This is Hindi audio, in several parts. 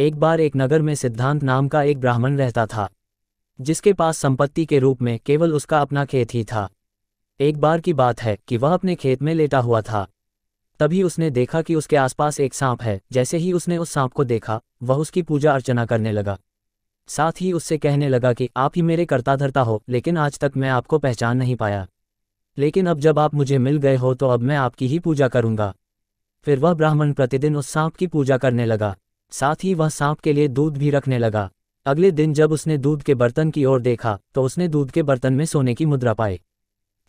एक बार एक नगर में सिद्धांत नाम का एक ब्राह्मण रहता था जिसके पास संपत्ति के रूप में केवल उसका अपना खेत ही था एक बार की बात है कि वह अपने खेत में लेटा हुआ था तभी उसने देखा कि उसके आसपास एक सांप है जैसे ही उसने उस सांप को देखा वह उसकी पूजा अर्चना करने लगा साथ ही उससे कहने लगा कि आप ही मेरे करता धरता हो लेकिन आज तक मैं आपको पहचान नहीं पाया लेकिन अब जब आप मुझे मिल गए हो तो अब मैं आपकी ही पूजा करूंगा फिर वह ब्राह्मण प्रतिदिन उस सांप की पूजा करने लगा साथ ही वह सांप के लिए दूध भी रखने लगा अगले दिन जब उसने दूध के बर्तन की ओर देखा तो उसने दूध के बर्तन में सोने की मुद्रा पाई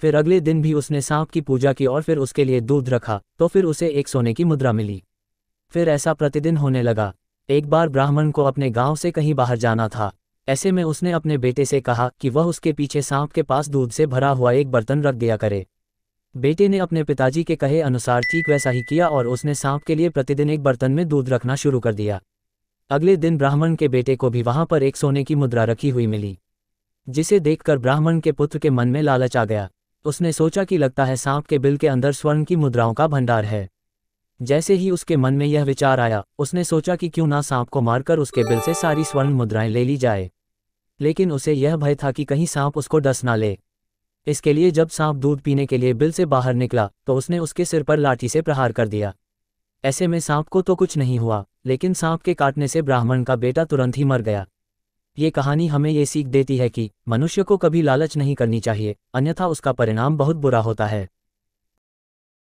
फिर अगले दिन भी उसने सांप की पूजा की और फिर उसके लिए दूध रखा तो फिर उसे एक सोने की मुद्रा मिली फिर ऐसा प्रतिदिन होने लगा एक बार ब्राह्मण को अपने गांव से कहीं बाहर जाना था ऐसे में उसने अपने बेटे से कहा कि वह उसके पीछे सांप के पास दूध से भरा हुआ एक बर्तन रख दिया करे बेटे ने अपने पिताजी के कहे अनुसार ठीक वैसा ही किया और उसने सांप के लिए प्रतिदिन एक बर्तन में दूध रखना शुरू कर दिया अगले दिन ब्राह्मण के बेटे को भी वहां पर एक सोने की मुद्रा रखी हुई मिली जिसे देखकर ब्राह्मण के पुत्र के मन में लालच आ गया उसने सोचा कि लगता है सांप के बिल के अंदर स्वर्ण की मुद्राओं का भंडार है जैसे ही उसके मन में यह विचार आया उसने सोचा कि क्यों ना सांप को मारकर उसके बिल से सारी स्वर्ण मुद्राएं ले ली जाए लेकिन उसे यह भय था कि कहीं सांप उसको डस ना ले इसके लिए जब सांप दूध पीने के लिए बिल से बाहर निकला तो उसने उसके सिर पर लाठी से प्रहार कर दिया ऐसे में सांप को तो कुछ नहीं हुआ लेकिन सांप के काटने से ब्राह्मण का बेटा तुरंत ही मर गया ये कहानी हमें ये सीख देती है कि मनुष्य को कभी लालच नहीं करनी चाहिए अन्यथा उसका परिणाम बहुत बुरा होता है